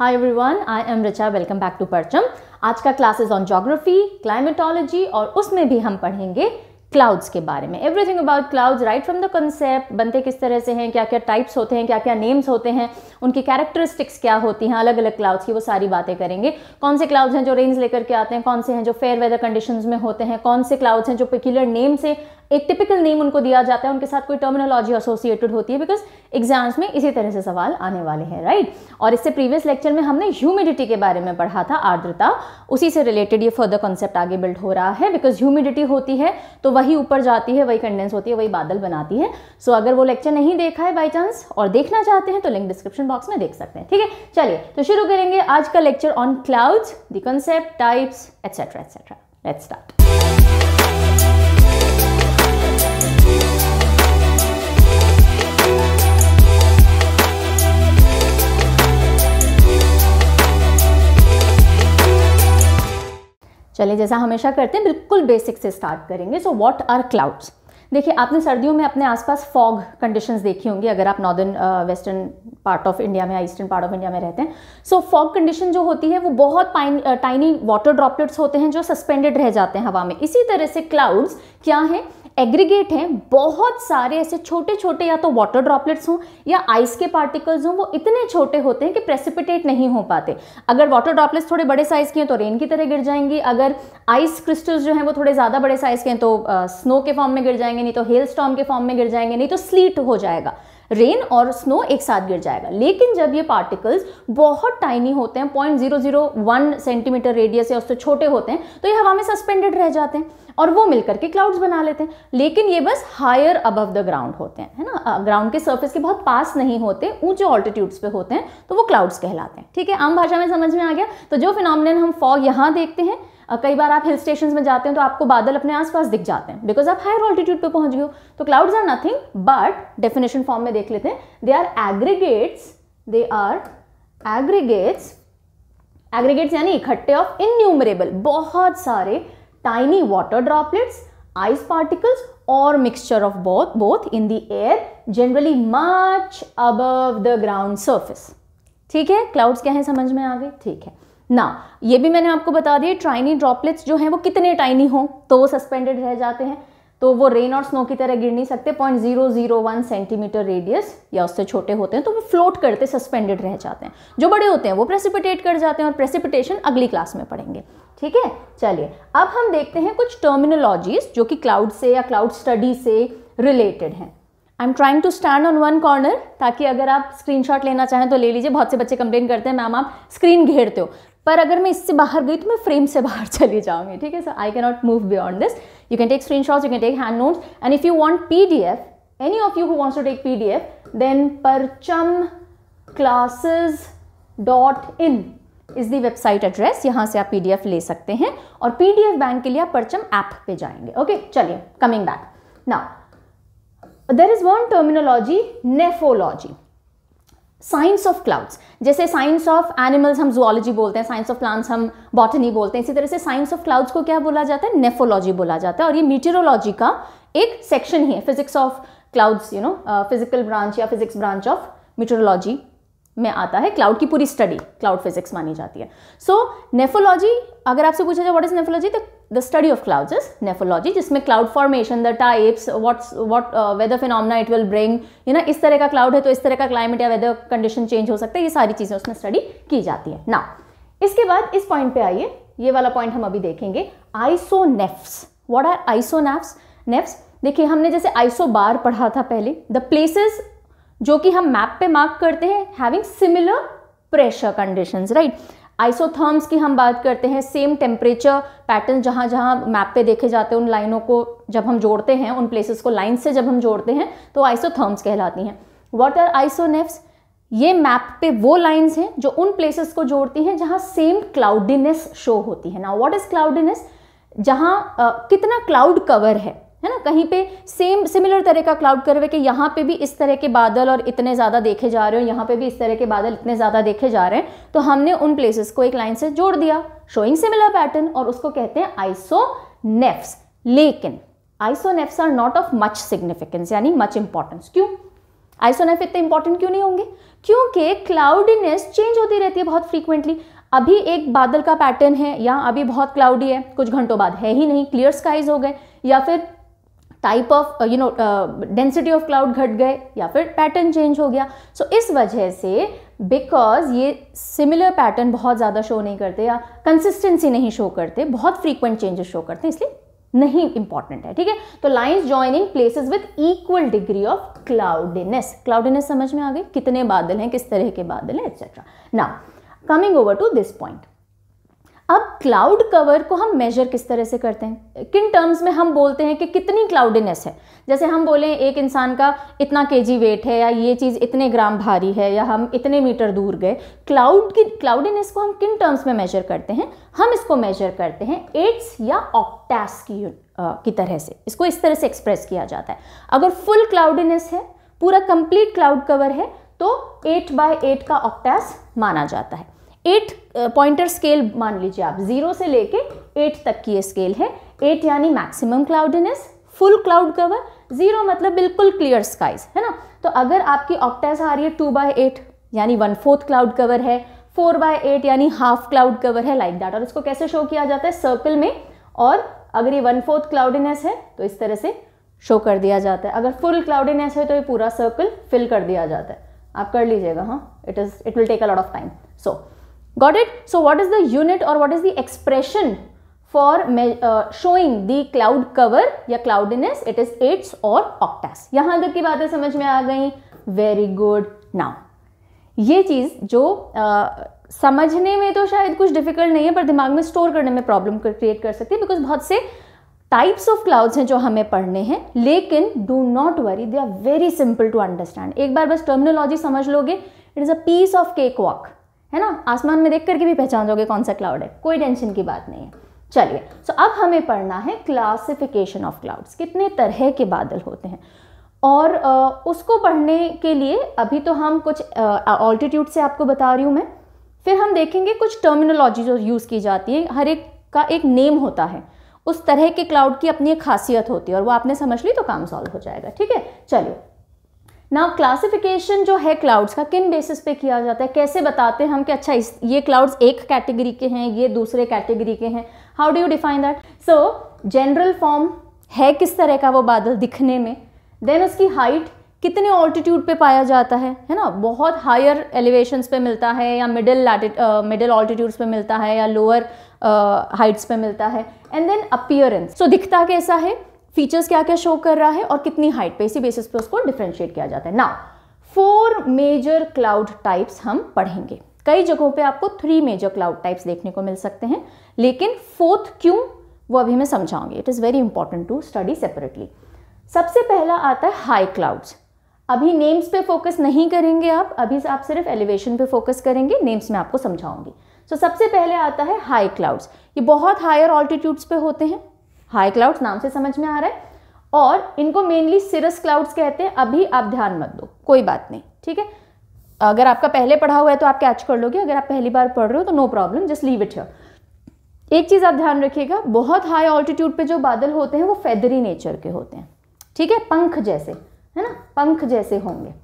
High everyone I am Richa welcome back to Parcham आज का classes on geography climatology और उसमें भी हम पढ़ेंगे क्लाउड्स के बारे में everything about clouds right from the concept बनते किस तरह से हैं क्या क्या टाइप्स होते हैं क्या क्या नेम्स होते हैं उनकी कैरेक्टरिस्टिक्स क्या होती हैं अलग अलग क्लाउड्स की वो सारी बातें करेंगे कौन से क्लाउड्स हैं जो रेंज लेकर के आते हैं कौन से हैं जो फेयर वेदर कंडीशन में होते हैं कौन से क्लाउड्स हैं जो पर्टिकुलर नेम से एक टिपिकल नेम उनको दिया जाता है उनके साथ कोई टर्मिनोलॉजी एसोसिएटेड होती है बिकॉज एग्जाम्स में इसी तरह से सवाल आने वाले हैं राइट right? और इससे प्रीवियस लेक्चर में हमने ह्यूमिडिटी के बारे में पढ़ा था आर्द्रता उसी से रिलेटेड ये फर्दर कॉन्सेप्ट आगे बिल्ड हो रहा है बिकॉज ह्यूमिडिटी होती है तो वह वही ऊपर जाती है वही कंडेंस होती है वही बादल बनाती है सो अगर वो लेक्चर नहीं देखा है बाई चांस और देखना चाहते हैं तो लिंक डिस्क्रिप्शन बॉक्स में देख सकते हैं ठीक है चलिए तो शुरू करेंगे आज का lecture on clouds the concept types etcetera etcetera let's start चलिए जैसा हमेशा करते हैं बिल्कुल बेसिक से स्टार्ट करेंगे सो वॉट आर क्लाउड्स देखिए आपने सर्दियों में अपने आसपास फॉग कंडीशंस देखी होंगी अगर आप northern western part of India में या ईस्टर्न पार्ट ऑफ इंडिया में रहते हैं सो फॉग कंडीशन जो होती है वो बहुत टाइनी वाटर ड्रॉपलेट्स होते हैं जो सस्पेंडेड रह जाते हैं हवा में इसी तरह से क्लाउड्स क्या हैं एग्रीगेट हैं बहुत सारे ऐसे छोटे छोटे या तो वाटर ड्रॉपलेट्स हों या आइस के पार्टिकल्स हों वो इतने छोटे होते हैं कि प्रेसिपिटेट नहीं हो पाते अगर वाटर ड्रॉपलेट्स थोड़े बड़े साइज़ के हैं तो रेन की तरह गिर जाएंगे अगर आइस क्रिस्टल्स जो हैं वो थोड़े ज़्यादा बड़े साइज़ के हैं तो स्नो के फॉर्म में गिर जाएंगे नहीं तो हेल स्टॉम के फॉर्म में गिर जाएंगे नहीं तो स्लीट हो जाएगा रेन और स्नो एक साथ गिर जाएगा लेकिन जब ये पार्टिकल्स बहुत टाइनी होते हैं point zero zero one centimetre radius या उससे छोटे होते हैं तो ये हवा में सस्पेंडेड रह जाते हैं और वो मिलकर के क्लाउड्स बना लेते हैं लेकिन ये बस हायर अबव द ग्राउंड होते हैं है ना ग्राउंड के सर्फेस के बहुत पास नहीं होते ऊंचे ऑल्टीट्यूड्स पे होते हैं तो वो क्लाउड्स कहलाते हैं ठीक है आम भाषा में समझ में आ गया तो जो फिनोमिन हम फॉग यहाँ देखते हैं कई बार आप हिल स्टेशन में जाते हैं तो आपको बादल अपने आसपास दिख जाते हैं बिकॉज आप हायर ऑल्टीट्यूड पर पहुंच गए हो तो clouds are nothing but definition form में देख लेते हैं they are aggregates they are aggregates aggregates यानी इकट्ठे ऑफ इन्यूमरेबल बहुत सारे tiny water droplets ice particles और mixture of both both in the air generally much above the ground surface ठीक है क्लाउड्स क्या है समझ में आ गए ठीक है ना ये भी मैंने आपको बता दिया ट्राइनी ड्रॉपलेट्स जो हैं वो कितने टाइनी हों तो वो सस्पेंडेड रह जाते हैं तो वो रेन और स्नो की तरह गिर नहीं सकते point zero zero one centimetre radius या उससे छोटे होते हैं तो वो फ्लोट करते सस्पेंडेड रह जाते हैं जो बड़े होते हैं वो प्रेसिपिटेट कर जाते हैं और प्रेसिपिटेशन अगली क्लास में पढ़ेंगे ठीक है चलिए अब हम देखते हैं कुछ टर्मिनोलॉजीज जो कि क्लाउड से या क्लाउड स्टडी से रिलेटेड हैं I am trying to stand on one corner ताकि अगर आप स्क्रीनशॉट लेना चाहें तो ले लीजिए बहुत से बच्चे कंप्लेन करते हैं मैम आप स्क्रीन घेरते हो पर अगर मैं इससे बाहर गई तो मैं फ्रेम से बाहर चली जाऊंगी ठीक है sir I cannot move beyond this you can take screen shots you can take hand note and if you want P D F any of you who wants to take P D F then Parcham classes dot in is the website address यहाँ से आप P D F ले सकते हैं और P D F bank के लिए आप परचम ऐप पे जाएंगे ओके चलिए coming back now there is one terminology nephology science of clouds जैसे साइंस ऑफ एनिमल्स हम जुआलॉजी बोलते हैं साइंस ऑफ प्लांट्स हम बॉटनी बोलते हैं इसी तरह से साइंस ऑफ क्लाउड्स को क्या बोला जाता है नेफोलॉजी बोला जाता है और ये मीटरोलॉजी का एक सेक्शन ही है physics of clouds you know physical branch या फिजिक्स ब्रांच ऑफ मीटरोलॉजी में आता है क्लाउड की पूरी स्टडी क्लाउड फिजिक्स मानी जाती है सो नेफोलॉजी अगर आपसे पूछा जाए व्हाट इज नेफोलॉजी तो the study of clouds is nephology जिसमें cloud formation the types what's what weather phenomena it will bring you ना इस तरह का क्लाउड है तो इस तरह का क्लाइमेट या वेदर कंडीशन चेंज हो सकता है ये सारी चीज़ें उसमें स्टडी की जाती है ना इसके बाद इस पॉइंट पे आइए ये वाला पॉइंट हम अभी देखेंगे आइसोनेफ्स व्हाट आर आइसोनेफ्स नेफ्स देखिए हमने जैसे आइसो बार पढ़ा था पहले द प्लेसेस जो कि हम मैप पे मार्क करते हैं having similar pressure conditions right isotherms की हम बात करते हैं सेम टेम्परेचर पैटर्न जहाँ जहाँ मैप पे देखे जाते हैं उन लाइनों को जब हम जोड़ते हैं उन प्लेसेस को लाइन से जब हम जोड़ते हैं तो आइसोथर्म्स कहलाती हैं वॉट आर आइसोनेफ्स ये मैप पे वो लाइंस हैं जो उन प्लेसेस को जोड़ती हैं जहाँ सेम क्लाउडीनेस शो होती है ना वॉट इज़ क्लाउडीनेस जहाँ कितना क्लाउड कवर है है ना कहीं पे सेम सिमिलर तरह का क्लाउड करवे कि यहाँ पे भी इस तरह के बादल और इतने ज़्यादा देखे जा रहे हो यहाँ पे भी इस तरह के बादल इतने ज़्यादा देखे जा रहे हैं तो हमने उन प्लेसेस को एक लाइन से जोड़ दिया शोइंग सिमिलर पैटर्न और उसको कहते हैं आइसोनेफ्स लेकिन isonephs are not of much significance यानी मच इंपॉर्टेंस क्यों आइसोनेफ इतने इंपॉर्टेंट क्यों नहीं होंगे क्योंकि क्लाउडीनेस चेंज होती रहती है बहुत फ्रीक्वेंटली अभी एक बादल का पैटर्न है या अभी बहुत क्लाउडी है कुछ घंटों बाद है ही नहीं क्लियर स्काइज हो गए या फिर type of you know density of cloud घट गए या फिर पैटर्न चेंज हो गया सो so, इस वजह से बिकॉज ये सिमिलर पैटर्न बहुत ज़्यादा शो नहीं करते या कंसिस्टेंसी नहीं शो करते बहुत फ्रीक्वेंट चेंजेस शो करते हैं इसलिए नहीं इंपॉर्टेंट है ठीक है तो lines joining places with equal degree of cloudiness cloudiness समझ में आ गई कितने बादल हैं किस तरह के बादल हैं एक्सेट्रा ना coming over to this point अब क्लाउड कवर को हम मेजर किस तरह से करते हैं किन टर्म्स में हम बोलते हैं कि कितनी क्लाउडीनेस है जैसे हम बोलें एक इंसान का इतना जी वेट है या ये चीज़ इतने ग्राम भारी है या हम इतने मीटर दूर गए क्लाउड की क्लाउडीनेस को हम किन टर्म्स में मेजर करते हैं हम इसको मेजर करते हैं एट्स या ऑक्टैस की आ, की तरह से इसको इस तरह से एक्सप्रेस किया जाता है अगर फुल क्लाउडीनेस है पूरा कंप्लीट क्लाउड कवर है तो एट बाय एट का ऑक्टैस माना जाता है एट पॉइंटर स्केल मान लीजिए आप जीरो से लेके एट तक की ये स्केल है एट यानी maximum cloudiness full cloud cover zero मतलब बिल्कुल क्लियर स्काइज है ना तो अगर आपकी ऑक्टेस आ रही है टू बाय एट यानी वन फोर्थ क्लाउड कवर है फोर बाय एट यानी हाफ क्लाउड कवर है लाइक like दैट और इसको कैसे शो किया जाता है सर्कल में और अगर ये वन फोर्थ क्लाउडीनेस है तो इस तरह से शो कर दिया जाता है अगर फुल क्लाउडीनेस है तो ये पूरा सर्कल फिल कर दिया जाता है आप कर लीजिएगा हाँ it is it will take a lot of time so got it so what is the unit or what is the expression for uh, showing the cloud cover या cloudiness it is its or octas यहाँ तक की बातें समझ में आ गई very good now ये चीज़ जो uh, समझने में तो शायद कुछ डिफिकल्ट नहीं है पर दिमाग में स्टोर करने में प्रॉब्लम क्रिएट कर सकती है बिकॉज बहुत से टाइप्स ऑफ क्लाउड्स हैं जो हमें पढ़ने हैं लेकिन do not worry they are very simple to understand एक बार बस टर्मिनोलॉजी समझ लोगे it is a piece of cake walk है ना आसमान में देख करके भी पहचान जाओगे कौन सा क्लाउड है कोई टेंशन की बात नहीं है चलिए सो अब हमें पढ़ना है क्लासिफिकेशन ऑफ क्लाउड्स कितने तरह के बादल होते हैं और आ, उसको पढ़ने के लिए अभी तो हम कुछ ऑल्टीट्यूड से आपको बता रही हूँ मैं फिर हम देखेंगे कुछ टर्मिनोलॉजी जो यूज़ की जाती है हर एक का एक नेम होता है उस तरह के क्लाउड की अपनी एक खासियत होती है और वो आपने समझ ली तो काम सॉल्व हो जाएगा ठीक है चलिए नाउ क्लासिफिकेशन जो है क्लाउड्स का किन बेसिस पे किया जाता है कैसे बताते हैं हम कि अच्छा इस ये क्लाउड्स एक कैटेगरी के हैं ये दूसरे कैटेगरी के हैं how do you define that so general form है किस तरह का वो बादल दिखने में देन उसकी हाइट कितने ऑल्टीट्यूड पे पाया जाता है है ना बहुत हायर एलिवेशन पे मिलता है या मिडिल मिडिल ऑल्टीट्यूड्स पे मिलता है या लोअर हाइट्स uh, पे मिलता है एंड देन अपियरेंस सो दिखता कैसा है फीचर्स क्या क्या शो कर रहा है और कितनी हाइट पे इसी बेसिस पे उसको डिफ्रेंशिएट किया जाता है ना फोर मेजर क्लाउड टाइप्स हम पढ़ेंगे कई जगहों पे आपको थ्री मेजर क्लाउड टाइप्स देखने को मिल सकते हैं लेकिन फोर्थ क्यों वो अभी मैं समझाऊंगी it is very important to study separately सबसे पहला आता है हाई क्लाउड्स अभी नेम्स पे फोकस नहीं करेंगे आप अभी आप सिर्फ एलिवेशन पे फोकस करेंगे नेम्स में आपको समझाऊंगी सो so, सबसे पहले आता है हाई क्लाउड्स ये बहुत हायर ऑल्टीट्यूड्स पे होते हैं हाई क्लाउड्स नाम से समझ में आ रहा है और इनको मेनली सिरस क्लाउड्स कहते हैं अभी आप ध्यान मत दो कोई बात नहीं ठीक है अगर आपका पहले पढ़ा हुआ है तो आप कैच कर लोगे अगर आप पहली बार पढ़ रहे हो तो no problem just leave it here एक चीज़ आप ध्यान रखिएगा बहुत हाई ऑल्टीट्यूड पे जो बादल होते हैं वो फेदरी नेचर के होते हैं ठीक है पंख जैसे है ना पंख जैसे होंगे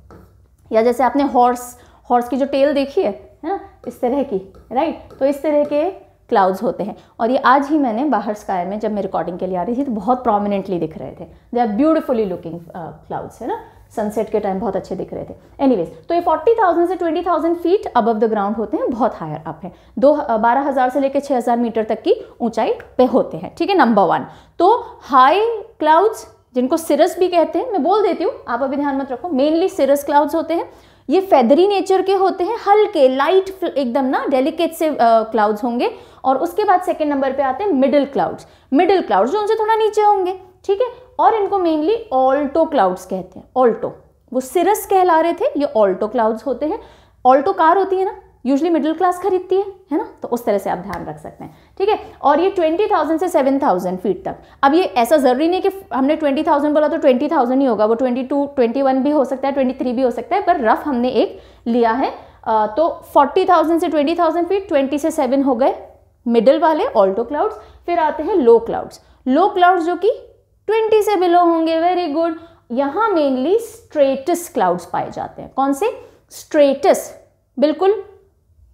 या जैसे आपने हॉर्स हॉर्स की जो टेल देखी है है ना इस तरह की राइट तो इस तरह के क्लाउड्स होते हैं और ये आज ही मैंने बाहर स्काई में जब मैं रिकॉर्डिंग के लिए आ रही थी तो बहुत प्रोमिनेंटली दिख रहे थे they are beautifully looking clouds है ना सनसेट के टाइम बहुत अच्छे दिख रहे थे एनीवेज तो ये 40,000 से 20,000 फीट अबव द ग्राउंड होते हैं बहुत हायर अप है दो uh, बारह हज़ार से लेकर 6,000 मीटर तक की ऊंचाई पे होते हैं ठीक है नंबर वन तो हाई क्लाउड्स जिनको सिरस भी कहते हैं मैं बोल देती हूँ आप अभी ध्यान मत रखो मेनली सिरस क्लाउड्स होते हैं ये फेदरी नेचर के होते हैं हल्के लाइट एकदम ना डेलिकेट से क्लाउड्स होंगे और उसके बाद सेकेंड नंबर पे आते हैं मिडिल क्लाउड्स मिडिल क्लाउड्स जो उनसे थोड़ा नीचे होंगे ठीक है और इनको मेनली ऑल्टो क्लाउड्स कहते हैं ऑल्टो वो सिरस कहला रहे थे ये ऑल्टो क्लाउड्स होते हैं ऑल्टो कार होती है ना यूजली मिडिल क्लास खरीदती है है ना तो उस तरह से आप ध्यान रख सकते हैं ठीक है और ये ट्वेंटी थाउजेंड से सेवन थाउजेंड फीट तक अब ये ऐसा ज़रूरी नहीं कि हमने ट्वेंटी थाउजेंड बोला तो ट्वेंटी थाउजेंड ही होगा वो ट्वेंटी टू ट्वेंटी वन भी हो सकता है ट्वेंटी थ्री भी हो सकता है पर रफ हमने एक लिया है तो फोर्टी थाउजेंड से ट्वेंटी थाउजेंड फीट ट्वेंटी से सेवन हो गए मिडल वाले ऑल्टो क्लाउड्स फिर आते हैं लो क्लाउड्स लो क्लाउड्स जो कि ट्वेंटी से बिलो होंगे वेरी गुड यहाँ मेनली स्ट्रेटस क्लाउड्स पाए जाते हैं कौन से स्ट्रेटस बिल्कुल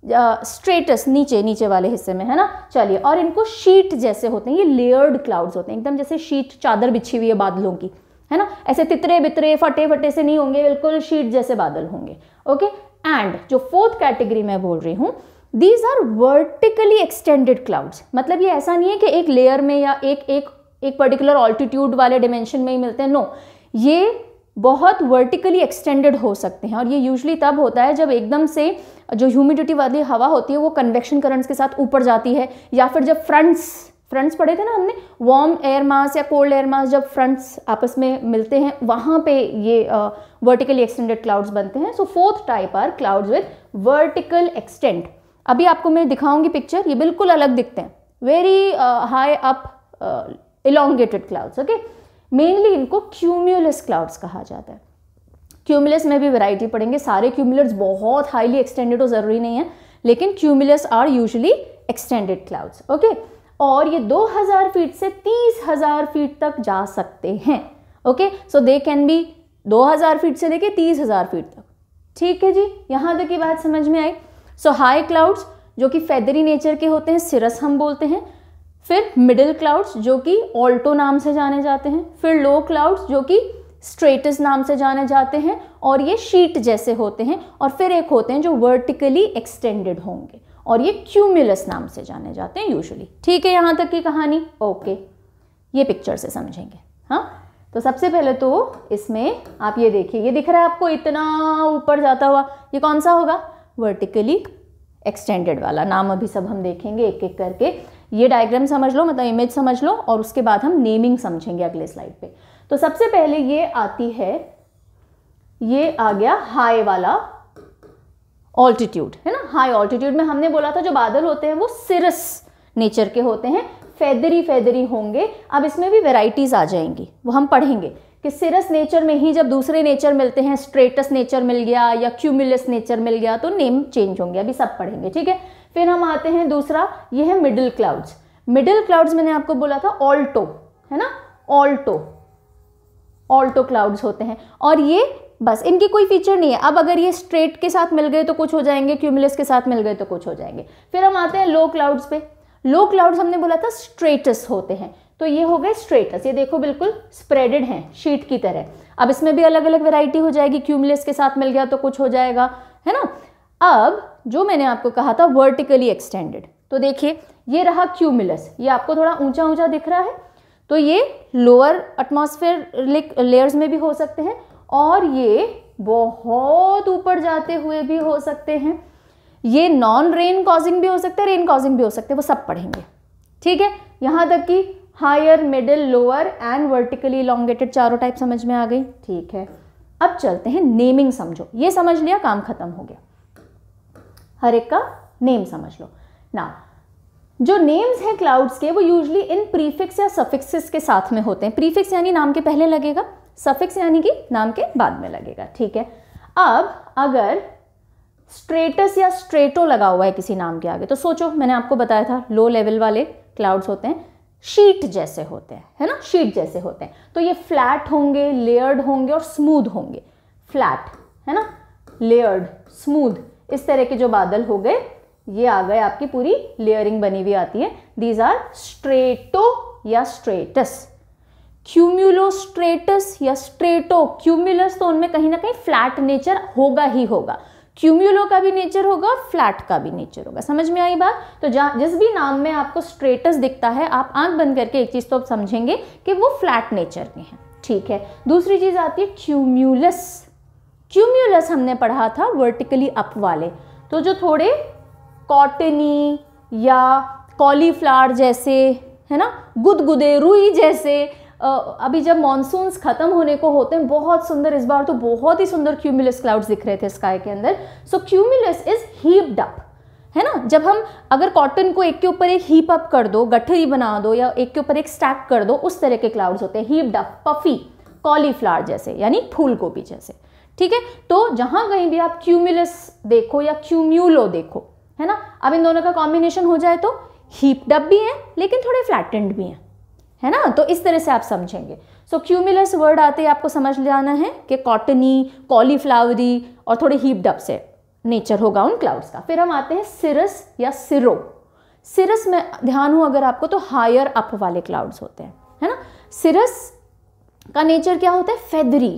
स्ट्रेटस uh, नीचे नीचे वाले हिस्से में है ना चलिए और इनको शीट जैसे होते हैं ये लेयर्ड क्लाउड्स होते हैं एकदम जैसे शीट चादर बिछी हुई है बादलों की है ना ऐसे तितरे बितरे फटे फटे से नहीं होंगे बिल्कुल शीट जैसे बादल होंगे ओके एंड जो फोर्थ कैटेगरी मैं बोल रही हूँ these are vertically extended clouds मतलब ये ऐसा नहीं है कि एक लेयर में या एक एक एक पर्टिकुलर ऑल्टीट्यूड वाले डिमेंशन में ही मिलते हैं नो no. ये बहुत वर्टिकली एक्सटेंडेड हो सकते हैं और ये यूजली तब होता है जब एकदम से जो ह्यूमिडिटी वाली हवा होती है वो कन्वेक्शन करंट्स के साथ ऊपर जाती है या फिर जब फ्रंट्स फ्रंट्स पढ़े थे ना हमने वार्म एयर मास या कोल्ड एयर मास जब फ्रंट्स आपस में मिलते हैं वहाँ पे ये वर्टिकली एक्सटेंडेड क्लाउड्स बनते हैं so fourth type are clouds with vertical extent अभी आपको मैं दिखाऊंगी पिक्चर ये बिल्कुल अलग दिखते हैं very high up elongated clouds okay mainly इनको क्यूम्यूलस क्लाउड्स कहा जाता है क्यूमुलस में भी वैरायटी पड़ेंगे सारे क्यूमुलर्स बहुत हाईली एक्सटेंडेड हो ज़रूरी नहीं है लेकिन cumulus are usually extended clouds okay और ये 2000 फीट से 30000 फीट तक जा सकते हैं okay so they can be 2000 feet से लेके 30000 फीट तक ठीक है जी यहाँ तक की बात समझ में आई सो हाई क्लाउड्स जो कि फेदरी नेचर के होते हैं सिरस हम बोलते हैं फिर मिडिल क्लाउड्स जो कि ऑल्टो नाम से जाने जाते हैं फिर लो क्लाउड्स जो कि स्ट्रेटस नाम से जाने जाते हैं और ये शीट जैसे होते हैं और फिर एक होते हैं जो वर्टिकली एक्सटेंडेड होंगे और ये क्यूमुलस नाम से जाने जाते हैं यूजुअली ठीक है यहाँ तक की कहानी ओके ये पिक्चर से समझेंगे हाँ तो सबसे पहले तो इसमें आप ये देखिए ये दिख रहा है आपको इतना ऊपर जाता हुआ ये कौन सा होगा वर्टिकली एक्सटेंडेड वाला नाम अभी सब हम देखेंगे एक एक करके ये डायग्राम समझ लो मतलब इमेज समझ लो और उसके बाद हम नेमिंग समझेंगे अगले स्लाइड पे तो सबसे पहले ये आती है ये आ गया हाई वाला ऑल्टीट्यूड है ना हाई ऑल्टीट्यूड में हमने बोला था जो बादल होते हैं वो सिरस नेचर के होते हैं फेदरी फेदरी होंगे अब इसमें भी वेराइटीज़ आ जाएंगी वो हम पढ़ेंगे कि सिरस नेचर में ही जब दूसरे नेचर मिलते हैं स्ट्रेटस नेचर मिल गया या क्यूमुलस नेचर मिल गया तो नेम चेंज होंगे अभी सब पढ़ेंगे ठीक है फिर हम आते हैं दूसरा ये है मिडिल क्लाउड्स मिडिल क्लाउड्स मैंने आपको बोला था ऑल्टो है ना ऑल्टो ऑल्टो क्लाउड्स होते हैं और ये बस इनकी कोई फीचर नहीं है अब अगर ये स्ट्रेट के साथ मिल गए तो कुछ हो जाएंगे क्यूमुलस के साथ मिल गए तो कुछ हो जाएंगे फिर हम आते हैं लो क्लाउड्स पे लो क्लाउड्स हमने बोला था स्ट्रेटस होते हैं तो ये हो गए स्ट्रेटस ये देखो बिल्कुल स्प्रेडेड हैं शीट की तरह अब इसमें भी अलग अलग वेराइटी हो जाएगी क्यूमुलस के साथ मिल गया तो कुछ हो जाएगा है ना अब जो मैंने आपको कहा था वर्टिकली एक्सटेंडेड तो देखिए ये रहा क्यूमिलस ये आपको थोड़ा ऊंचा ऊंचा दिख रहा है तो ये लोअर एटमोसफेयर लेयर्स में भी हो सकते हैं और ये बहुत ऊपर जाते हुए भी हो सकते हैं ये नॉन रेन कॉजिंग भी हो सकते हैं रेन कॉजिंग भी हो सकते हैं वो सब पढ़ेंगे ठीक है यहाँ तक कि higher middle lower and vertically elongated चारों टाइप समझ में आ गई ठीक है अब चलते हैं नेमिंग समझो ये समझ लिया काम खत्म हो गया हर एक का नेम समझ लो ना जो नेम्स हैं क्लाउड्स के वो यूजली इन प्रीफिक्स या सफिक्सिस के साथ में होते हैं प्रीफिक्स यानी नाम के पहले लगेगा सफिक्स यानी कि नाम के बाद में लगेगा ठीक है अब अगर स्ट्रेटस या स्ट्रेटो लगा हुआ है किसी नाम के आगे तो सोचो मैंने आपको बताया था लो लेवल वाले क्लाउड्स होते हैं शीट जैसे होते हैं है ना शीट जैसे होते हैं तो ये फ्लैट होंगे लेयर्ड होंगे और स्मूद होंगे फ्लैट है ना लेयर्ड स्मूद इस तरह के जो बादल हो गए ये आ गए आपकी पूरी लेयरिंग बनी हुई आती है दीज आर स्ट्रेटो या स्ट्रेटस क्यूम्यूलोस्ट्रेटस या स्ट्रेटो क्यूम्यूलस तो उनमें कहीं ना कहीं फ्लैट नेचर होगा ही होगा क्यूम्यूलो का भी नेचर होगा और फ्लैट का भी नेचर होगा समझ में आई बात तो जहाँ जिस भी नाम में आपको स्ट्रेटस दिखता है आप आंख बंद करके एक चीज़ तो आप समझेंगे कि वो फ्लैट नेचर के हैं ठीक है दूसरी चीज़ आती है क्यूम्यूलस क्यूम्यूलस हमने पढ़ा था वर्टिकली अप वाले तो जो थोड़े कॉटनी या कॉलीफ्लावर जैसे है ना गुदगुदे रुई जैसे अभी जब मानसून ख़त्म होने को होते हैं बहुत सुंदर इस बार तो बहुत ही सुंदर क्यूमुलस क्लाउड्स दिख रहे थे स्काई के अंदर so cumulus is heaped up है ना जब हम अगर कॉटन को एक के ऊपर एक हीप अप कर दो गठरी बना दो या एक के ऊपर एक स्टैक कर दो उस तरह के क्लाउड्स होते हैं हीप्ड अप पफी कॉलीफ्लावर जैसे यानी फूल गोभी जैसे ठीक है तो जहां कहीं भी आप क्यूमुलस देखो या क्यूम्यूलो देखो है ना अब इन दोनों का कॉम्बिनेशन हो जाए तो हीप्ड अप भी है लेकिन थोड़े फ्लैटेंड भी हैं है ना तो इस तरह से आप समझेंगे सो क्यूमुलस वर्ड आते ही आपको समझ जाना है कि कॉटनी कॉलीफ्लावरी और थोड़े हीप्ड अप से नेचर होगा उन क्लाउड्स का फिर हम आते हैं सिरस या सिरो सिरस में ध्यान हो अगर आपको तो हायर अप वाले क्लाउड्स होते हैं है ना सिरस का नेचर क्या होता है फेदरी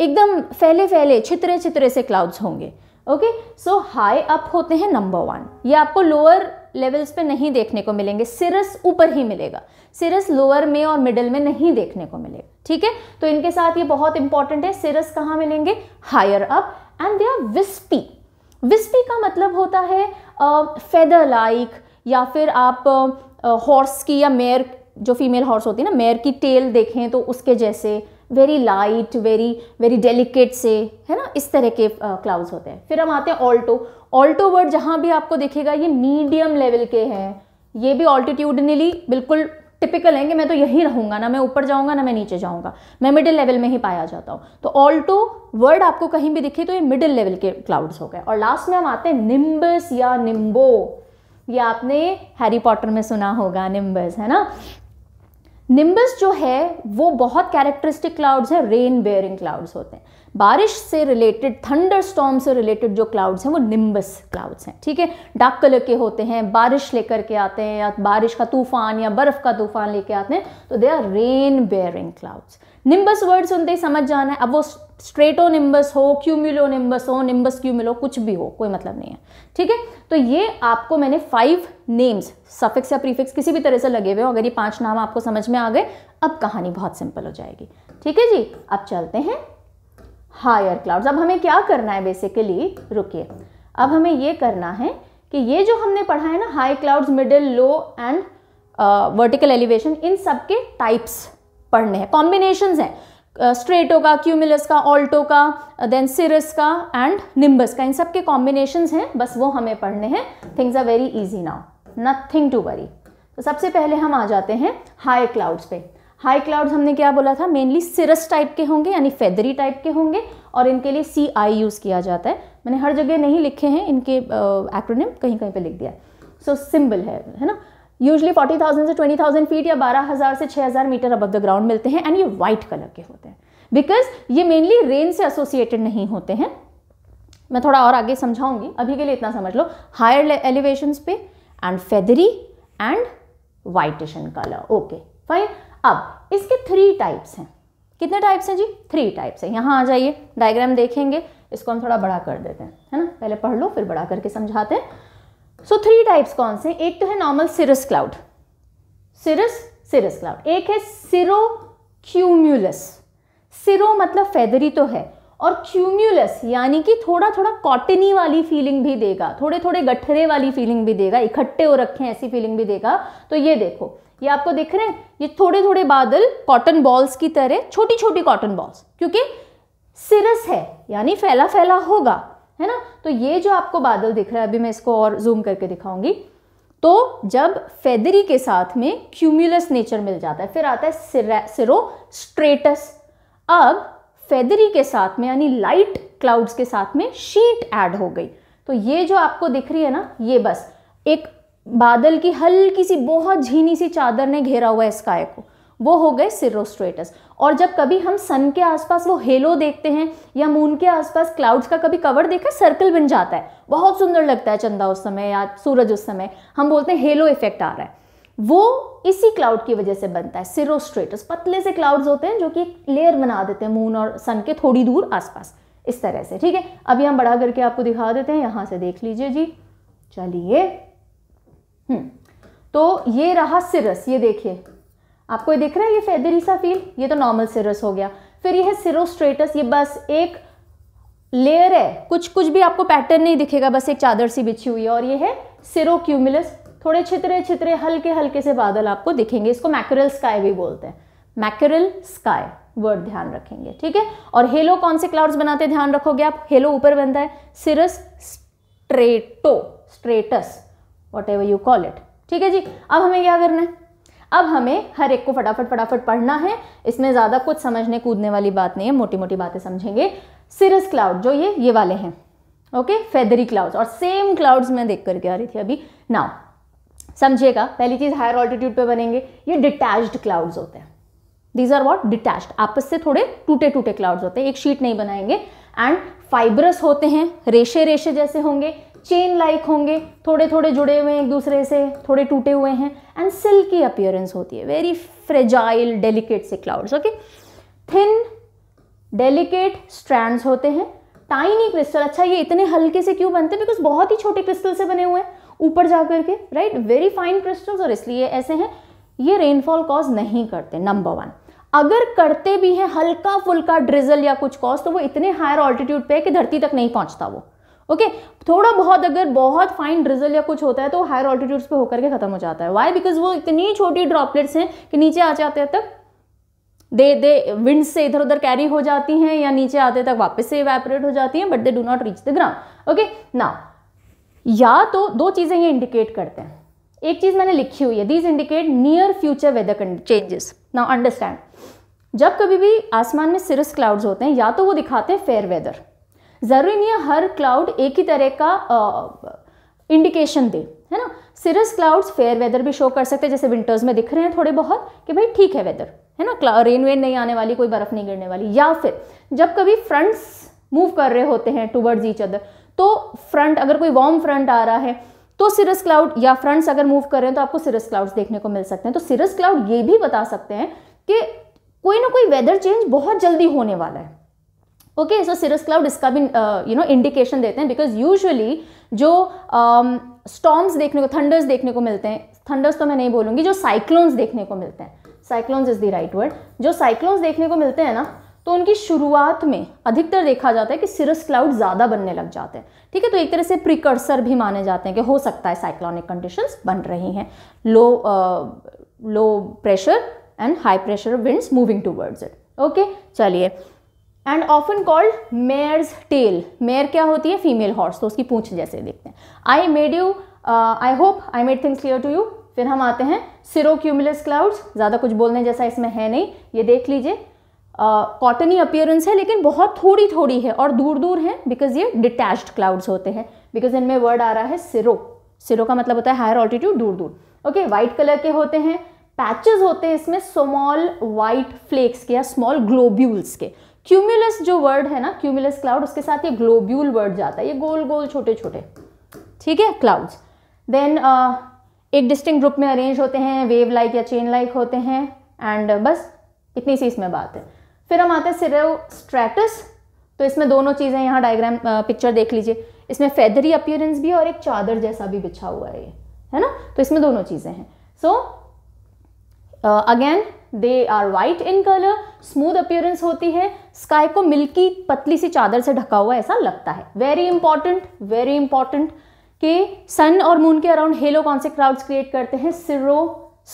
एकदम फैले फैले छितरे छितरे से क्लाउड्स होंगे ओके सो हाई अप होते हैं नंबर वन ये आपको लोअर लेवल्स पे नहीं देखने को मिलेंगे सिरस ऊपर ही मिलेगा सिरस लोअर में और मिडल में नहीं देखने को मिलेगा ठीक है तो इनके साथ ये बहुत इंपॉर्टेंट है सिरस कहाँ मिलेंगे higher up and they are wispy wispy का मतलब होता है फेदर लाइक या फिर आप हॉर्स की या मेयर जो फीमेल हॉर्स होती है ना मेयर की टेल देखें तो उसके जैसे very light very very delicate से है ना इस तरह के क्लाउड्स होते हैं फिर हम आते हैं ऑल्टो ऑल्टो वर्ड जहाँ भी आपको दिखेगा ये मीडियम लेवल के हैं ये भी ऑल्टीट्यूडनली बिल्कुल टिपिकल हैं कि मैं तो यहीं रहूँगा ना मैं ऊपर जाऊँगा ना मैं नीचे जाऊँगा मैं मिडिल लेवल में ही पाया जाता हूँ तो ऑल्टो वर्ड आपको कहीं भी दिखे तो ये मिडिल लेवल के क्लाउड्स हो गए और लास्ट में हम आते हैं निम्बस या निम्बो ये आपने हैरी पॉटर में सुना होगा निम्बस है ना निम्बस जो है वो बहुत कैरेक्टरिस्टिक क्लाउड्स है रेन बेयरिंग क्लाउड्स होते हैं बारिश से रिलेटेड थंडर स्टॉम से रिलेटेड जो क्लाउड्स हैं वो निम्बस क्लाउड्स हैं ठीक है डार्क कलर के होते हैं बारिश लेकर के आते हैं या बारिश का तूफान या बर्फ़ का तूफान लेके आते हैं तो they are rain bearing clouds nimbus word सुनते ही समझ जाना है अब वो स्ट्रेटो निम्बस हो क्यूमिलो निम्बस हो निम्बस क्यूमुलो कुछ भी हो कोई मतलब नहीं है ठीक है तो ये आपको मैंने फाइव नेम्स सफिक्स या प्रीफिक्स किसी भी तरह से लगे हुए हो अगर ये पांच नाम आपको समझ में आ गए अब कहानी बहुत सिंपल हो जाएगी ठीक है जी अब चलते हैं हायर क्लाउड्स अब हमें क्या करना है बेसिकली रुकिए अब हमें ये करना है कि ये जो हमने पढ़ा है ना high clouds middle low and vertical elevation इन सब के टाइप्स पढ़ने हैं कॉम्बिनेशन हैं स्ट्रेटो का क्यूमिलस का ऑल्टो का देन सिरस का एंड निम्बस का इन सब के कॉम्बिनेशन हैं बस वो हमें पढ़ने हैं things are very easy now nothing to worry तो सबसे पहले हम आ जाते हैं हाई क्लाउड्स पे हाई क्लाउड्स हमने क्या बोला था मेनली सिरस टाइप के होंगे यानी फेदरी टाइप के होंगे और इनके लिए सी आई यूज़ किया जाता है मैंने हर जगह नहीं लिखे हैं इनके एक्रोनिम uh, कहीं कहीं पे लिख दिया सो so, सिंबल है है ना यूजली 40,000 से 20,000 फीट या 12,000 से 6,000 मीटर अबव द ग्राउंड मिलते हैं एंड ये व्हाइट कलर के होते हैं बिकॉज ये मेनली रेन से एसोसिएटेड नहीं होते हैं मैं थोड़ा और आगे समझाऊंगी अभी के लिए इतना समझ लो हायर एलिवेशन पे and feathery and whitish colour okay fine अब इसके थ्री टाइप्स हैं कितने टाइप्स हैं जी थ्री टाइप्स हैं यहाँ आ जाइए डायग्राम देखेंगे इसको हम थोड़ा बड़ा कर देते हैं है ना पहले पढ़ लो फिर बड़ा करके समझाते हैं सो थ्री टाइप्स कौन से एक तो है normal cirrus cloud cirrus cirrus cloud एक है सिरो क्यूम्यूलस सिरो मतलब फेदरी तो है और क्यूम्यूलस यानी कि थोड़ा थोड़ा कॉटनी वाली फीलिंग भी देगा थोड़े थोड़े गठरे वाली फीलिंग भी देगा इकट्ठे हो रखे हैं ऐसी फीलिंग भी देगा तो ये देखो ये आपको दिख रहे हैं ये थोड़े थोड़े बादल कॉटन बॉल्स की तरह छोटी छोटी कॉटन बॉल्स क्योंकि सिरस है यानी फैला फैला होगा है ना तो ये जो आपको बादल दिख रहा है अभी मैं इसको और जूम करके दिखाऊंगी तो जब फेदरी के साथ में क्यूम्यूलस नेचर मिल जाता है फिर आता है सिरो स्ट्रेटस अब फेदरी के साथ में यानी लाइट क्लाउड्स के साथ में शीट ऐड हो गई तो ये जो आपको दिख रही है ना ये बस एक बादल की हल्की सी बहुत झीनी सी चादर ने घेरा हुआ है स्काई को वो हो गए सिरोस्ट्रेटस और जब कभी हम सन के आसपास वो हेलो देखते हैं या मून के आसपास क्लाउड्स का कभी कवर देखा सर्कल बन जाता है बहुत सुंदर लगता है चंदा उस समय या सूरज उस समय हम बोलते हैं हेलो इफेक्ट आ रहा है वो इसी क्लाउड की वजह से बनता है सिरोस्ट्रेटस पतले से क्लाउड्स होते हैं जो कि लेयर बना देते हैं मून और सन के थोड़ी दूर आसपास इस तरह से ठीक है अभी हम बढ़ा करके आपको दिखा देते हैं यहां से देख लीजिए जी चलिए हम्म, तो ये रहा सिरस ये देखिए आपको ये दिख रहा है ये सा फील ये तो नॉर्मल सिरस हो गया फिर ये है सिरोस्ट्रेटस ये बस एक लेयर है कुछ कुछ भी आपको पैटर्न नहीं दिखेगा बस एक चादर सी बिछी हुई है और ये है सिरोक्यूमुलस थोड़े छितरे छितरे हल्के हल्के से बादल आपको दिखेंगे इसको मैकरल स्काई भी बोलते हैं मैकरल स्काई वर्ड ध्यान रखेंगे ठीक है और हेलो कौन से क्लाउड्स बनाते हैं ध्यान रखोगे आप हेलो ऊपर बनता है cirrus strato stratus whatever you call it ठीक है जी अब हमें क्या करना है अब हमें हर एक को फटाफट फटाफट पढ़ना है इसमें ज़्यादा कुछ समझने कूदने वाली बात नहीं है मोटी मोटी बातें समझेंगे सिरस क्लाउड जो ये ये वाले हैं ओके फेदरी क्लाउड्स और सेम क्लाउड्स मैं देख करके आ रही थी अभी नाउ समझिएगा पहली चीज़ हायर ऑल्टीट्यूड पे बनेंगे ये डिटैच्ड क्लाउड्स होते हैं दीज आर वॉट डिटैच्ड आपस से थोड़े टूटे टूटे क्लाउड्स होते हैं एक शीट नहीं बनाएंगे एंड फाइबरस होते हैं रेशे रेशे जैसे होंगे चेन लाइक होंगे थोड़े थोड़े जुड़े हुए हैं एक दूसरे से थोड़े टूटे हुए हैं एंड सिल्की अपियरेंस होती है वेरी फ्रेजाइल डेलिकेट से clouds okay thin delicate strands होते हैं टाइनी क्रिस्टल अच्छा ये इतने हल्के से क्यों बनते हैं बिकॉज बहुत ही छोटे क्रिस्टल से बने हुए हैं ऊपर जा करके राइट वेरी फाइन क्रिस्टल्स और इसलिए ऐसे हैं ये रेनफॉल कॉज नहीं करते नंबर वन अगर करते भी हैं हल्का फुल्का ड्रिजल या कुछ कॉज तो वो इतने हायर ऑल्टीट्यूड पे है कि धरती तक नहीं पहुंचता वो ओके थोड़ा बहुत अगर बहुत फाइन ड्रिजल या कुछ होता है तो हायर ऑल्टीट्यूड्स पे होकर के खत्म हो जाता है वाई बिकॉज वो इतनी छोटी ड्रॉपलेट्स हैं कि नीचे आ जाते तक दे दे विंड से इधर उधर कैरी हो जाती हैं या नीचे आते तक वापस से इवेपरेट हो जाती हैं but they do not reach the ground okay ना या तो दो चीज़ें ये इंडिकेट करते हैं एक चीज़ मैंने लिखी हुई है these indicate near future weather changes now understand जब कभी भी आसमान में सिरस क्लाउड्स होते हैं या तो वो दिखाते हैं फेयर वेदर ज़रूरी नहीं है हर क्लाउड एक ही तरह का इंडिकेशन दे है ना सिरस क्लाउड्स फेयर वेदर भी शो कर सकते हैं जैसे विंटर्स में दिख रहे हैं थोड़े बहुत कि भाई ठीक है वेदर है ना रेन वेन नहीं आने वाली कोई बर्फ़ नहीं गिरने वाली या फिर जब कभी फ्रंट्स मूव कर रहे होते हैं टूवर्ड्स ईच अदर तो फ्रंट अगर कोई वार्म फ्रंट आ रहा है तो सिरस क्लाउड या फ्रंट्स अगर मूव कर रहे हैं तो आपको सिरस क्लाउड्स देखने को मिल सकते हैं तो सिरस क्लाउड ये भी बता सकते हैं कि कोई ना कोई वेदर चेंज बहुत जल्दी होने वाला है ओके सो सिरस क्लाउड इसका भी यू नो इंडिकेशन देते हैं बिकॉज यूजुअली जो स्टॉम्स um, देखने को थंडर्स देखने को मिलते हैं थंडर्स तो मैं नहीं बोलूँगी जो साइक्लोन्स देखने को मिलते हैं cyclones is the right word जो साइक्लोन्स देखने को मिलते हैं ना तो उनकी शुरुआत में अधिकतर देखा जाता है कि सिरस क्लाउड ज़्यादा बनने लग जाते हैं ठीक है तो एक तरह से प्रिकर्सर भी माने जाते हैं कि हो सकता है साइक्लोनिक कंडीशंस बन रही हैं low low pressure and high pressure winds moving towards it okay चलिए and often called mares tail mare क्या होती है फीमेल हॉर्स तो उसकी पूंछ जैसे देखते हैं I made you I hope I made things clear to you फिर हम आते हैं सिरो क्यूमुलस क्लाउड्स ज़्यादा कुछ बोलने जैसा इसमें है नहीं ये देख लीजिए कॉटनी uh, अपियरेंस है लेकिन बहुत थोड़ी थोड़ी है और दूर दूर है बिकॉज ये डिटैच क्लाउड्स होते हैं बिकॉज इनमें वर्ड आ रहा है सिरो सिरो का मतलब होता है हायर ऑल्टीट्यूड दूर दूर ओके वाइट कलर के होते हैं पैचेस होते हैं इसमें स्मॉल वाइट फ्लेक्स के या स्मॉल ग्लोब्यूल्स के क्यूमुलस जो वर्ड है ना क्यूमुलस क्लाउड उसके साथ ये ग्लोब्यूल वर्ड जाता है ये गोल गोल छोटे छोटे ठीक है क्लाउड्स देन uh, एक डिस्टिंग ग्रुप में अरेंज होते हैं वेव लाइक या चेन लाइक होते हैं एंड बस इतनी सी इसमें बात है फिर हम आते हैं सिरो स्ट्रैटस तो इसमें दोनों चीज़ें यहाँ डायग्राम पिक्चर uh, देख लीजिए इसमें फेदरी अपियरेंस भी और एक चादर जैसा भी बिछा हुआ है ये है ना तो इसमें दोनों चीज़ें हैं so again uh, they are white in colour smooth appearance होती है स्काई को मिल्की पतली सी चादर से ढका हुआ ऐसा लगता है वेरी इंपॉर्टेंट वेरी इंपॉर्टेंट कि सन और मून के अराउंड हेलो कौन से क्लाउड्स क्रिएट करते हैं सिरो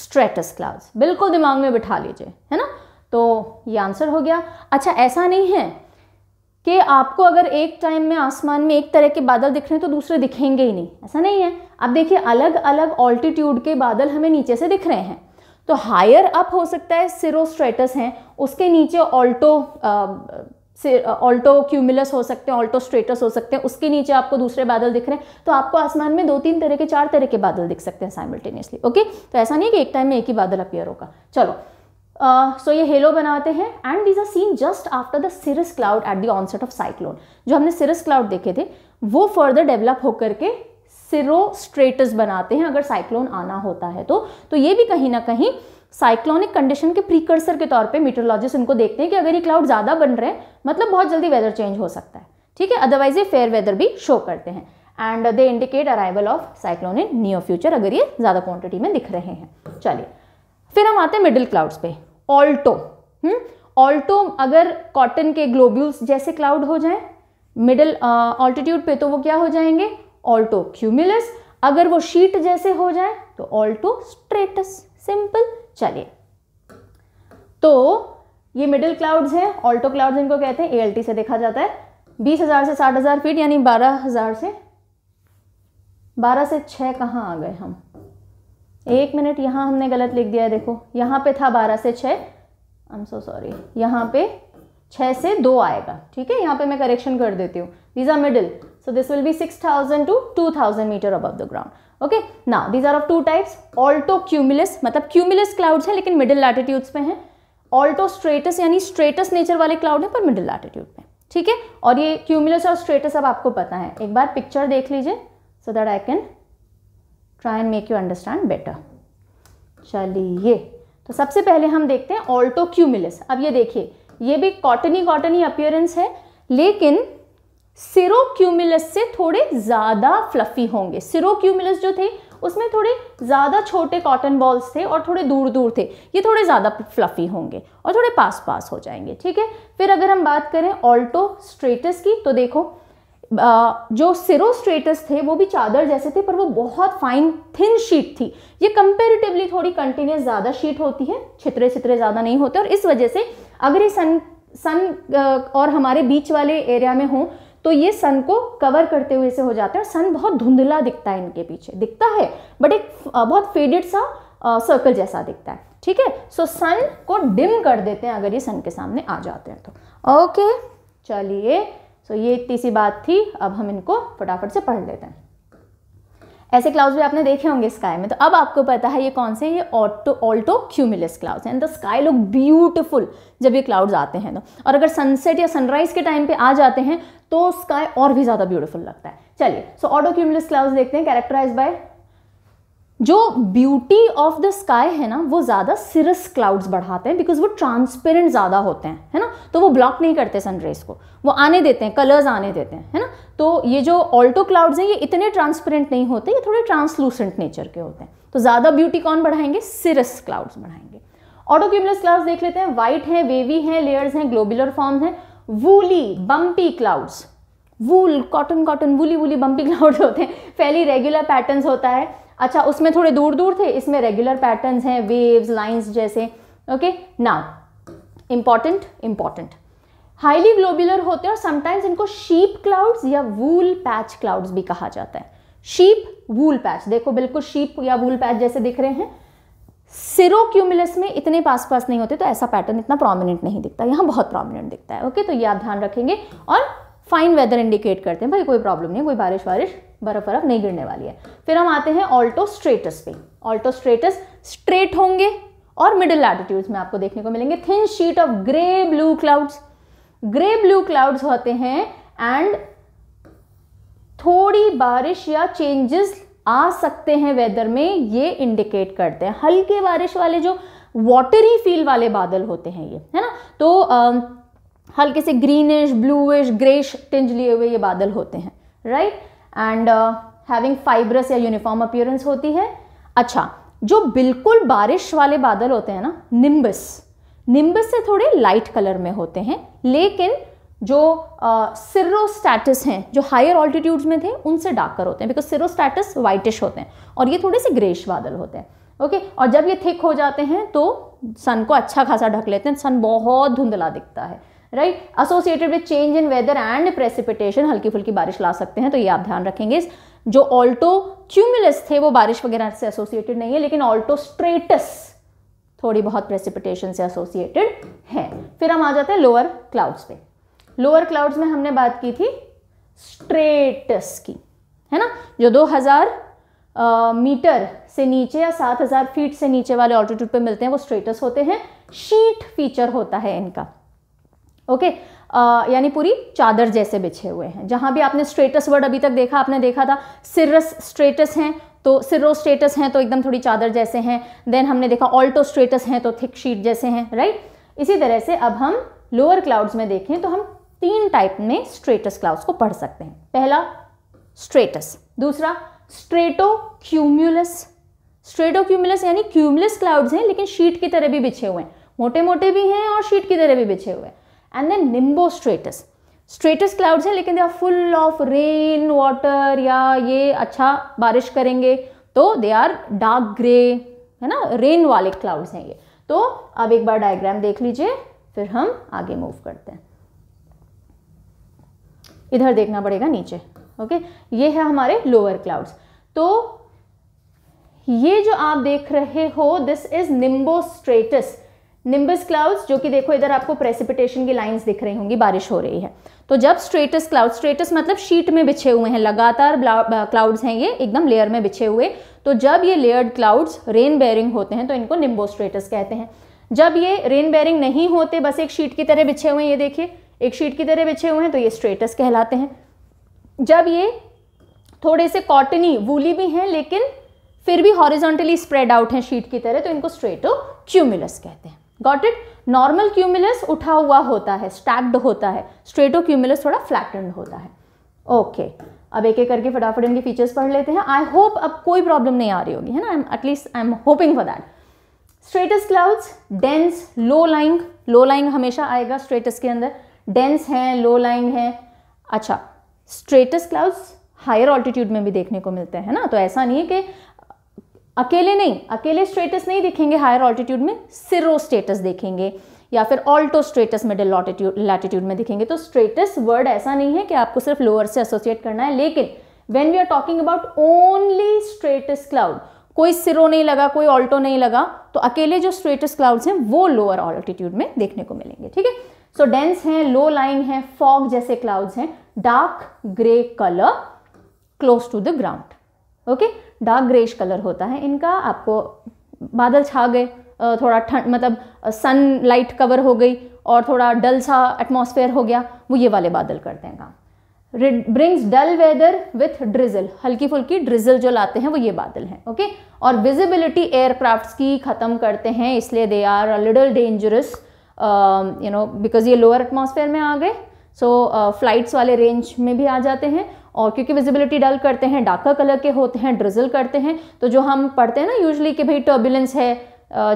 स्ट्रेटस क्लाउड्स बिल्कुल दिमाग में बिठा लीजिए है ना तो ये आंसर हो गया अच्छा ऐसा नहीं है कि आपको अगर एक टाइम में आसमान में एक तरह के बादल दिख रहे हैं तो दूसरे दिखेंगे ही नहीं ऐसा नहीं है अब देखिए अलग अलग ऑल्टीट्यूड के बादल हमें नीचे से दिख रहे हैं तो हायर अप हो सकता है सिरोस्ट्रेटस हैं उसके नीचे ऑल्टो ऑल्टो क्यूमुलस हो सकते हैं ऑल्टो स्ट्रेटस हो सकते हैं उसके नीचे आपको दूसरे बादल दिख रहे हैं तो आपको आसमान में दो तीन तरह के चार तरह के बादल दिख सकते हैं साइमल्टेनियसली ओके तो ऐसा नहीं कि एक टाइम में एक ही बादल अपियर होगा चलो सो uh, so ये हेलो बनाते हैं and these are seen just after the cirrus cloud at the onset of cyclone जो हमने सिरस क्लाउड देखे थे वो फर्दर डेवलप होकर के सिरोस्ट्रेटस बनाते हैं अगर साइक्लोन आना होता है तो तो ये भी कहीं ना कहीं साइक्लोनिक कंडीशन के प्रीकर्सर के तौर पे मीटरोलॉजिस्ट इनको देखते हैं कि अगर ये क्लाउड ज़्यादा बन रहे हैं मतलब बहुत जल्दी वेदर चेंज हो सकता है ठीक है अदरवाइज ये फेयर वेदर भी शो करते हैं and they indicate arrival of cyclone in near future अगर ये ज़्यादा क्वांटिटी में दिख रहे हैं चलिए फिर हम आते हैं मिडिल क्लाउड्स पे ऑल्टो हम्म? ऑल्टो अगर कॉटन के ग्लोब्यूल्स जैसे क्लाउड हो जाए मिडिल ऑल्टीट्यूड पे तो वो क्या हो जाएंगे ऑल्टो क्यूमुलस अगर वो शीट जैसे हो जाए तो ऑल्टो स्ट्रेटस सिंपल चलिए तो ये मिडिल क्लाउड्स हैं ऑल्टो क्लाउड्स इनको कहते हैं एएलटी से देखा जाता है बीस हज़ार से साठ हज़ार फीट यानी बारह हज़ार से बारह से 6 कहाँ आ गए हम एक मिनट यहाँ हमने गलत लिख दिया है देखो यहाँ पे था बारह से 6 आई एम सो सॉरी यहाँ पे 6 से दो आएगा ठीक है यहाँ पे मैं करेक्शन कर देती हूँ these are middle So this will be 6000 to 2000 meter above the ground. Okay now these are of two types alto cumulus मतलब क्यूमुलस क्लाउड्स हैं लेकिन मिडिल लैटिट्यूड्स पे हैं ऑल्टो स्ट्रेटस यानी स्ट्रेटस नेचर वाले क्लाउड हैं पर मिडिल लैटिट्यूड पे ठीक है और ये क्यूमुलस और स्ट्रेटस अब आपको पता है एक बार पिक्चर देख लीजिए so that I can try and make you understand better चलिए तो सबसे पहले हम देखते हैं ऑल्टो क्यूमुलस अब ये देखिए ये भी कॉटनी कॉटनी अपियरेंस है लेकिन सिरोक्यूमिलस से थोड़े ज़्यादा फ्लफी होंगे सिरोक्यूमिलस जो थे उसमें थोड़े ज़्यादा छोटे कॉटन बॉल्स थे और थोड़े दूर दूर थे ये थोड़े ज़्यादा फ्लफी होंगे और थोड़े पास पास हो जाएंगे ठीक है फिर अगर हम बात करें ऑल्टो स्ट्रेटस की तो देखो जो सिरोस्ट्रेटस थे वो भी चादर जैसे थे पर वो बहुत फाइन थिन शीट थी ये कंपेरेटिवली थोड़ी कंटिन्यूस ज़्यादा शीट होती है छितरे छितरे ज़्यादा नहीं होते और इस वजह से अगर ये सन सन और हमारे बीच वाले एरिया में हों तो ये सन को कवर करते हुए से हो जाते हैं सन बहुत धुंधला दिखता है इनके पीछे दिखता है बट एक बहुत फेडेड सा सर्कल जैसा दिखता है ठीक है सो सन को डिम कर देते हैं अगर ये सन के सामने आ जाते हैं तो ओके चलिए सो ये इतनी सी बात थी अब हम इनको फटाफट से पढ़ लेते हैं ऐसे क्लाउड्स भी आपने देखे होंगे स्काई में तो अब आपको पता है ये कौन से ये auto alto cumulus clouds and the sky look beautiful जब ये क्लाउड्स आते हैं तो और अगर सनसेट या सनराइज के टाइम पे आ जाते हैं तो स्काई और भी ज़्यादा ब्यूटीफुल लगता है चलिए सो ऑटो क्यूमिलस क्लाउड्स देखते हैं कैरेक्टराइज बाय जो ब्यूटी ऑफ द स्काई है ना वो ज़्यादा सिरस क्लाउड्स बढ़ाते हैं बिकॉज वो ट्रांसपेरेंट ज़्यादा होते हैं है ना तो वो ब्लॉक नहीं करते सनरेज को वो आने देते हैं कलर्स आने देते हैं है ना तो ये जो ऑल्टो क्लाउड्स हैं ये इतने ट्रांसपेरेंट नहीं होते ये थोड़े ट्रांसलूसेंट नेचर के होते हैं तो ज़्यादा ब्यूटी कौन बढ़ाएंगे सिरस क्लाउड्स बढ़ाएंगे ऑटोक्यूमुलस क्लाउड्स देख लेते हैं व्हाइट है वेवी है लेयर्स हैं ग्लोबुलर फॉर्म्स हैं woolly bumpy clouds wool cotton cotton woolly woolly bumpy cloud होते हैं फैली रेगुलर पैटर्न्स होता है अच्छा उसमें थोड़े दूर दूर थे इसमें रेगुलर पैटर्न हैं वेव्स लाइन्स जैसे okay now important important highly globular होते हैं और समटाइम्स इनको शीप क्लाउड्स या वूल पैच क्लाउड्स भी कहा जाता है शीप वूल पैच देखो बिल्कुल शीप या वूल पैच जैसे दिख रहे हैं सिरोक्यूमुलस में इतने पास पास नहीं होते तो ऐसा पैटर्न इतना प्रोमिनेंट नहीं दिखता यहाँ बहुत प्रोमिनेंट दिखता है ओके तो ये आप ध्यान रखेंगे और फाइन वेदर इंडिकेट करते हैं भाई कोई प्रॉब्लम नहीं है कोई बारिश वारिश बर्फ बर्फ नहीं गिरने वाली है फिर हम आते हैं ऑल्टो स्ट्रेटस पे ऑल्टो स्ट्रेटस स्ट्रेट होंगे और मिडिल लैटिट्यूड्स में आपको देखने को मिलेंगे thin sheet of grey blue clouds grey blue clouds होते हैं एंड थोड़ी बारिश या चेंजेस आ सकते हैं वेदर में ये इंडिकेट करते हैं हल्के बारिश वाले जो वाटरी फील वाले बादल होते हैं ये है ना तो आ, हल्के से ग्रीनिश ब्लूइश ग्रेश टिंज लिए हुए ये बादल होते हैं राइट एंड हैविंग फाइब्रस या यूनिफॉर्म अपियरेंस होती है अच्छा जो बिल्कुल बारिश वाले बादल होते हैं ना निम्बस निम्बस से थोड़े लाइट कलर में होते हैं लेकिन जो uh, हैं जो हायर ऑल्टीट्यूड्स में थे उनसे डार्कर होते हैं बिकॉज सिरोस्टैटिस वाइटिश होते हैं और ये थोड़े से ग्रेश बादल होते हैं ओके okay? और जब ये थिक हो जाते हैं तो सन को अच्छा खासा ढक लेते हैं सन बहुत धुंधला दिखता है right associated with change in weather and precipitation हल्की फुल्की बारिश ला सकते हैं तो ये आप ध्यान रखेंगे जो ऑल्टो क्यूमुलस थे वो बारिश वगैरह से एसोसिएटेड नहीं है लेकिन ऑल्टो स्ट्रेटस थोड़ी बहुत प्रेसिपिटेशन से एसोसिएटेड है फिर हम आ जाते हैं लोअर क्लाउड्स पे लोअर क्लाउड्स में हमने बात की थी स्ट्रेटस की है ना जो 2000 आ, मीटर से नीचे या 7000 फीट से नीचे वाले ऑल्टीट्यूड पे मिलते हैं वो स्ट्रेटस होते हैं शीट फीचर होता है इनका ओके uh, यानी पूरी चादर जैसे बिछे हुए हैं जहां भी आपने स्ट्रेटस वर्ड अभी तक देखा आपने देखा था सिरस स्ट्रेटस हैं तो सिरो स्ट्रेटस हैं तो एकदम थोड़ी चादर जैसे हैं देन हमने देखा ऑल्टो स्ट्रेटस हैं तो थिक शीट जैसे हैं राइट इसी तरह से अब हम लोअर क्लाउड्स में देखें तो हम तीन टाइप में स्ट्रेटस क्लाउड्स को पढ़ सकते हैं पहला स्ट्रेटस दूसरा स्ट्रेटो क्यूम्युलस स्ट्रेटो क्यूम्यूलस यानी क्यूम्युलस क्लाउड्स हैं लेकिन शीट की तरह भी बिछे हुए हैं मोटे मोटे भी हैं और शीट की तरह भी बिछे हुए हैं and then nimbo stratus stratus clouds हैं लेकिन they are full of rain water या ये अच्छा बारिश करेंगे तो दे आर डार्क ग्रे है ना रेन वाले क्लाउड्स हैं ये तो अब एक बार डायग्राम देख लीजिए फिर हम आगे मूव करते हैं इधर देखना पड़ेगा नीचे ओके ये है हमारे लोअर क्लाउड्स तो ये जो आप देख रहे हो this is nimbo stratus nimbus clouds जो कि देखो इधर आपको प्रेसिपिटेशन की लाइंस दिख रही होंगी बारिश हो रही है तो जब स्ट्रेटस क्लाउड स्ट्रेटस मतलब शीट में बिछे हुए हैं लगातार क्लाउड्स हैं ये एकदम लेयर में बिछे हुए तो जब ये लेयर्ड क्लाउड्स रेन बेरिंग होते हैं तो इनको निम्बो स्ट्रेटस कहते हैं जब ये रेन बेरिंग नहीं होते बस एक शीट की तरह बिछे हुए हैं ये देखिए एक शीट की तरह बिछे हुए हैं तो ये स्ट्रेटस कहलाते हैं जब ये थोड़े से कॉटनी वूली भी हैं लेकिन फिर भी हॉरिजॉन्टली स्प्रेड आउट हैं शीट की तरह तो इनको स्ट्रेटो क्यूमुलस कहते हैं गॉट इट नॉर्मल क्यूमुलस उठा हुआ होता है स्टैक्ड होता है स्ट्रेटो क्यूमुलस थोड़ा फ्लैटेंड होता है ओके okay. अब एक एक करके फटाफट इनके फीचर्स पढ़ लेते हैं आई होप अब कोई प्रॉब्लम नहीं आ रही होगी है ना I am at least I am hoping for that stratus clouds dense low lying low lying हमेशा आएगा स्ट्रेटस के अंदर डेंस है लो लाइंग है अच्छा स्ट्रेटस क्लाउड्स हायर ऑल्टीट्यूड में भी देखने को मिलते हैं ना तो ऐसा नहीं है कि अकेले नहीं अकेले स्ट्रेटस नहीं देखेंगे हायर ऑल्टीट्यूड में सिरो स्टेटस देखेंगे या फिर ऑल्टो स्ट्रेटस मिडिल लैटिट्यूड में देखेंगे तो स्ट्रेटस वर्ड ऐसा नहीं है कि आपको सिर्फ लोअर से एसोसिएट करना है लेकिन when we are talking about only stratus cloud कोई सिरो नहीं लगा कोई ऑल्टो नहीं लगा तो अकेले जो स्ट्रेटस क्लाउड्स हैं वो लोअर ऑल्टीट्यूड में देखने को मिलेंगे ठीक है सो डेंस हैं लो लाइंग है फॉग जैसे क्लाउड्स हैं dark grey colour close to the ground okay dark greyish colour होता है इनका आपको बादल छा गए थोड़ा ठंड मतलब सन लाइट कवर हो गई और थोड़ा डल सा एटमोसफेयर हो गया वो ये वाले बादल करते हैं काम brings dull weather with drizzle हल्की फुल्की ड्रिजल जो लाते हैं वो ये बादल हैं ओके और विजिबिलिटी एयरक्राफ्ट्स की ख़त्म करते हैं इसलिए they are a little dangerous you know because ये लोअर एटमोसफेयर में आ गए सो so, फ्लाइट्स uh, वाले रेंज में भी आ जाते हैं और क्योंकि विजिबिलिटी डल करते हैं डाका कलर के होते हैं ड्रिजल करते हैं तो जो हम पढ़ते हैं ना यूजली कि भाई टर्बुलेंस है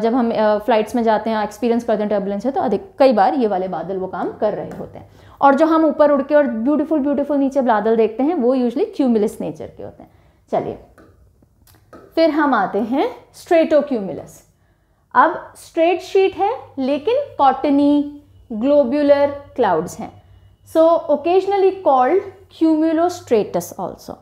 जब हम फ्लाइट्स में जाते हैं एक्सपीरियंस करते हैं टर्बुलेंस है तो अधिक कई बार ये वाले बादल वो काम कर रहे होते हैं और जो हम ऊपर उड़ के और ब्यूटीफुल ब्यूटीफुल नीचे बादल देखते हैं वो यूजली क्यूमिलस नेचर के होते हैं चलिए फिर हम आते हैं स्ट्रेटो क्यूमिलस अब स्ट्रेट शीट है लेकिन कॉटनी ग्लोब्यूलर क्लाउड्स हैं so occasionally called cumulostratus also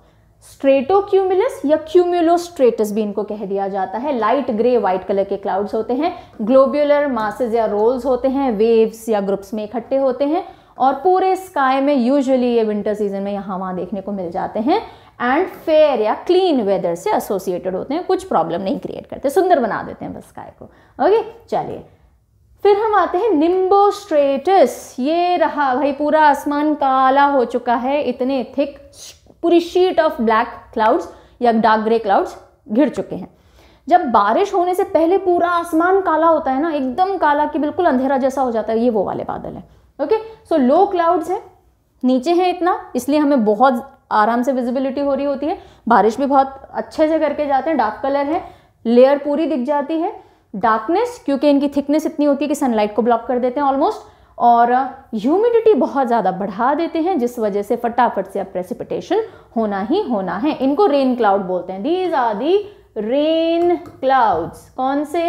stratocumulus या क्यूमुलोस्ट्रेटस भी इनको कह दिया जाता है लाइट ग्रे वाइट कलर के क्लाउड्स होते हैं ग्लोब्यूलर मासेज या रोल्स होते हैं वेव्स या ग्रुप्स में इकट्ठे होते हैं और पूरे स्काई में यूजुअली ये विंटर सीजन में यहाँ वहाँ देखने को मिल जाते हैं एंड फेयर या क्लीन वेदर से एसोसिएटेड होते हैं कुछ प्रॉब्लम नहीं क्रिएट करते सुंदर बना देते हैं बस स्काई को ओके चलिए फिर हम आते हैं निम्बोस्ट्रेटस ये रहा भाई पूरा आसमान काला हो चुका है इतने थिक पूरी शीट ऑफ ब्लैक क्लाउड्स या डार्क ग्रे क्लाउड्स घिर चुके हैं जब बारिश होने से पहले पूरा आसमान काला होता है ना एकदम काला कि बिल्कुल अंधेरा जैसा हो जाता है ये वो वाले बादल हैं ओके सो लो क्लाउड्स है नीचे हैं इतना इसलिए हमें बहुत आराम से विजिबिलिटी हो रही होती है बारिश भी बहुत अच्छे से करके जाते हैं डार्क कलर है लेयर पूरी दिख जाती है डार्कनेस क्योंकि इनकी थिकनेस इतनी होती है कि सनलाइट को ब्लॉक कर देते हैं ऑलमोस्ट और ह्यूमिडिटी uh, बहुत ज़्यादा बढ़ा देते हैं जिस वजह से फटाफट से अब प्रेसिपिटेशन होना ही होना है इनको रेन क्लाउड बोलते हैं these are the rain clouds कौन से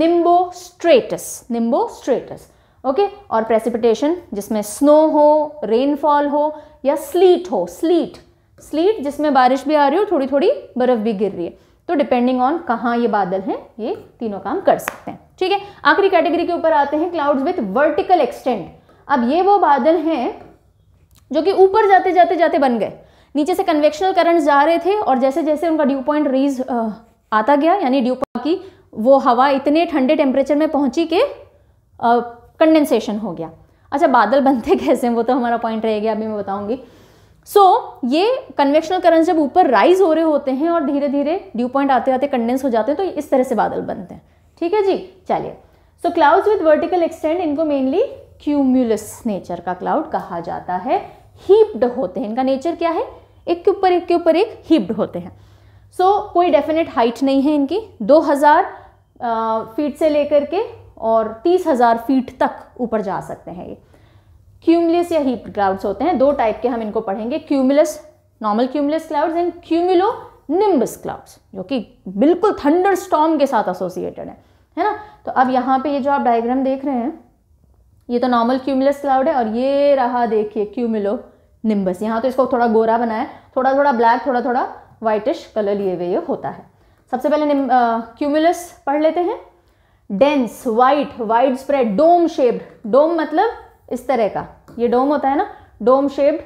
nimbo stratus nimbo stratus okay और प्रेसिपिटेशन जिसमें स्नो हो रेनफॉल हो या स्लीट हो स्लीट स्लीट जिसमें बारिश भी आ रही हो थोड़ी थोड़ी बर्फ़ भी गिर रही है तो डिपेंडिंग ऑन कहाँ ये बादल हैं ये तीनों काम कर सकते हैं ठीक है आखिरी कैटेगरी के ऊपर आते हैं क्लाउड्स विथ वर्टिकल एक्सटेंट अब ये वो बादल हैं जो कि ऊपर जाते जाते जाते बन गए नीचे से कन्वेक्शनल करंट जा रहे थे और जैसे जैसे उनका ड्यू पॉइंट रीज आता गया यानी ड्यू पॉइंट की वो हवा इतने ठंडे टेम्परेचर में पहुंची कि कंडेंसेशन हो गया अच्छा बादल बनते कैसे वो तो हमारा पॉइंट रह गया अभी मैं बताऊंगी सो so, ये कन्वेक्शनल करंट जब ऊपर राइज हो रहे होते हैं और धीरे धीरे ड्यू पॉइंट आते आते कंडेंस हो जाते हैं तो इस तरह से बादल बनते हैं ठीक है जी चलिए so clouds with vertical extend इनको मेनली क्यूम्यूलस नेचर का क्लाउड कहा जाता है हीप्ड होते हैं इनका नेचर क्या है एक के ऊपर एक के ऊपर एक हीप्ड होते हैं सो so, कोई डेफिनेट हाइट नहीं है इनकी 2000 फीट से लेकर के और 30000 फीट तक ऊपर जा सकते हैं ये क्यूमुलस या हीप क्लाउड्स होते हैं दो टाइप के हम इनको पढ़ेंगे cumulus normal cumulus clouds and cumulo nimbus clouds जो कि बिल्कुल थंडर स्टॉम के साथ एसोसिएटेड है है ना तो अब यहाँ पे ये जो आप डायग्राम देख रहे हैं ये तो नॉर्मल क्यूमुलस क्लाउड है और ये रहा देखिए क्यूमुलो निम्बस यहाँ तो इसको थोड़ा गोरा बनाया थोड़ा थोड़ा ब्लैक थोड़ा थोड़ा वाइटिश कलर लिए हुए ये होता है सबसे पहले क्यूमुलस पढ़ लेते हैं dense white wide spread dome shaped dome मतलब इस तरह का ये डोम होता है ना dome shaped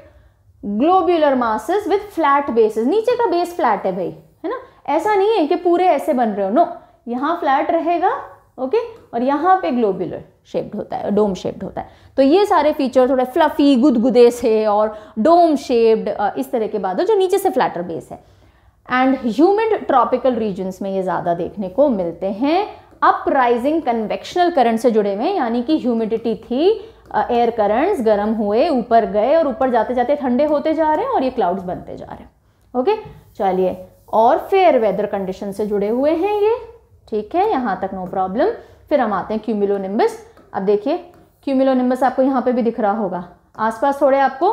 globular masses with flat basis नीचे का बेस फ्लैट है भाई है ना ऐसा नहीं है कि पूरे ऐसे बन रहे हो नो यहाँ फ्लैट रहेगा ओके और यहाँ पे ग्लोब्यूलर शेप्ड होता है डोम शेप्ड होता है तो ये सारे फीचर थोड़े फ्लफी गुदगुदे से और डोम शेप्ड इस तरह के बाद जो नीचे से फ्लैटर बेस है एंड ह्यूमिड ट्रॉपिकल रीजन्स में ये ज़्यादा देखने को मिलते हैं अपराइजिंग कन्वेक्शनल करंट से जुड़े हुए हैं यानी कि ह्यूमिडिटी थी एयर करंट्स गर्म हुए ऊपर गए और ऊपर जाते जाते ठंडे होते जा रहे हैं और ये क्लाउड्स बनते जा रहे हैं ओके चलिए और फेयर वेदर कंडीशन से जुड़े हुए हैं ये ठीक है यहाँ तक नो प्रॉब्लम फिर हम आते हैं क्यूमिलोनिम्बस अब देखिए क्यूमिलोनिम्बस आपको यहाँ पे भी दिख रहा होगा आसपास थोड़े आपको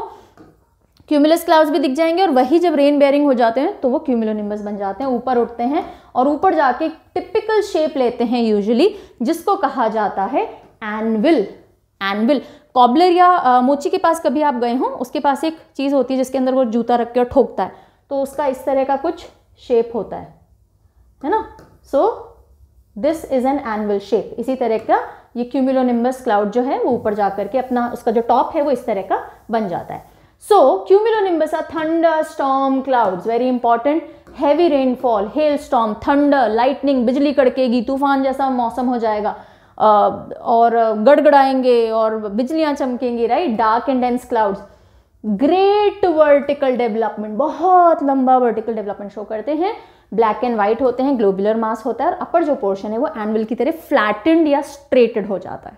क्यूमिलस क्लाउड्स भी दिख जाएंगे और वही जब रेन बेयरिंग हो जाते हैं तो वो क्यूमुलोनिम्बस बन जाते हैं ऊपर उठते हैं और ऊपर जाके टिपिकल शेप लेते हैं यूजुअली जिसको कहा जाता है एनविल एनविल कॉबलर या मोची के पास कभी आप गए हों उसके पास एक चीज़ होती है जिसके अंदर वो जूता रख के और ठोकता है तो उसका इस तरह का कुछ शेप होता है है ना so this is an anvil shape इसी तरह का ये क्यूमिलोनिम्बस क्लाउड जो है वो ऊपर जा करके अपना उसका जो टॉप है वो इस तरह का बन जाता है so cumulonimbus are thunder storm clouds very important heavy rainfall hail storm thunder lightning बिजली कड़केगी तूफान जैसा मौसम हो जाएगा और गड़गड़ाएंगे और बिजलियां चमकेंगी right dark and dense clouds great vertical development बहुत लंबा वर्टिकल डेवलपमेंट शो करते हैं ब्लैक एंड व्हाइट होते हैं ग्लोबुलर मास होता है और अपर जो पोर्शन है वो एनविल की तरह फ्लैटेंड या स्ट्रेटेड हो जाता है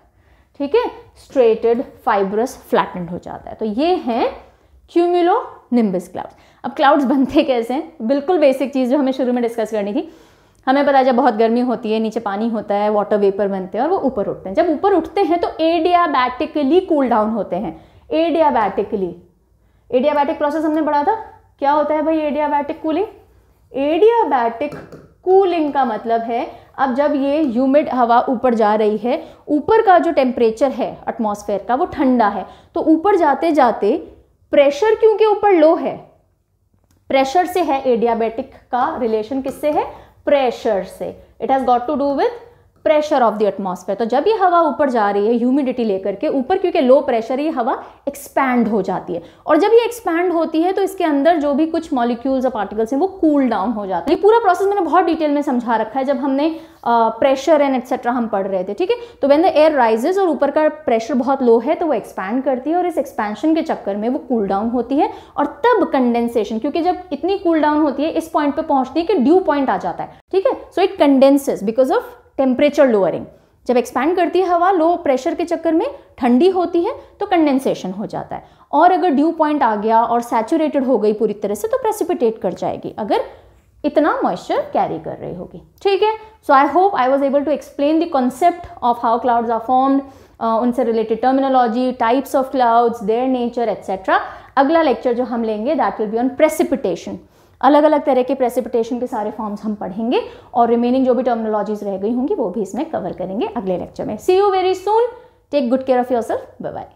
ठीक है स्ट्रेटेड फाइब्रस फ्लैटेंड हो जाता है तो ये है क्यूमुलो निम्बिस क्लाउड्स अब क्लाउड्स बनते कैसे हैं बिल्कुल बेसिक चीज़ जो हमें शुरू में डिस्कस करनी थी हमें पता है जब बहुत गर्मी होती है नीचे पानी होता है वाटर वेपर बनते हैं और वो ऊपर उठते हैं जब ऊपर उठते हैं तो एडियाबैटिकली कूल डाउन होते हैं एडियाबैटिकली एडियाबैटिक प्रोसेस हमने पढ़ा था क्या होता है भाई एडियाबैटिक कूलिंग एडियाबैटिक कूलिंग का मतलब है अब जब ये ह्यूमिड हवा ऊपर जा रही है ऊपर का जो टेम्परेचर है एटमॉस्फेयर का वो ठंडा है तो ऊपर जाते जाते प्रेशर क्योंकि ऊपर लो है प्रेशर से है एडियाबैटिक का रिलेशन किससे है प्रेशर से it has got to do with pressure of the atmosphere तो जब ये हवा ऊपर जा रही है ह्यूमिडिटी लेकर के ऊपर क्योंकि लो प्रेशर ये हवा एक्सपैंड हो जाती है और जब ये एक्सपैंड होती है तो इसके अंदर जो भी कुछ मॉलिक्यूल्स और पार्टिकल्स हैं वो कूल cool डाउन हो जाते हैं ये पूरा प्रोसेस मैंने बहुत डिटेल में समझा रखा है जब हमने प्रेशर एंड एक्सेट्रा हम पढ़ रहे थे ठीक है तो वेन द एयर राइजेज और ऊपर का प्रेशर बहुत लो है तो वो एक्सपैंड करती है और इस एक्सपेंशन के चक्कर में वो कूल डाउन होती है और तब कंडेंसेशन क्योंकि जब इतनी कूल डाउन होती है इस पॉइंट पर पहुंचती है कि ड्यू पॉइंट आ जाता है ठीक है so it condenses because of temperature lowering जब एक्सपैंड करती है हवा लो प्रेशर के चक्कर में ठंडी होती है तो कंडेंसेशन हो जाता है और अगर ड्यू पॉइंट आ गया और सैचुरेटेड हो गई पूरी तरह से तो प्रेसिपिटेट कर जाएगी अगर इतना मॉइस्चर कैरी कर रही होगी ठीक है so I hope I was able to explain the concept of how clouds are formed उनसे related terminology types of clouds their nature etcetera अगला लेक्चर जो हम लेंगे that will be on precipitation अलग अलग तरह के प्रेसिपिटेशन के सारे फॉर्म्स हम पढ़ेंगे और रिमेनिंग जो भी टर्मिनोलॉजीज रह गई होंगी वो भी इसमें कवर करेंगे अगले लेक्चर में see you very soon take good care of yourself bye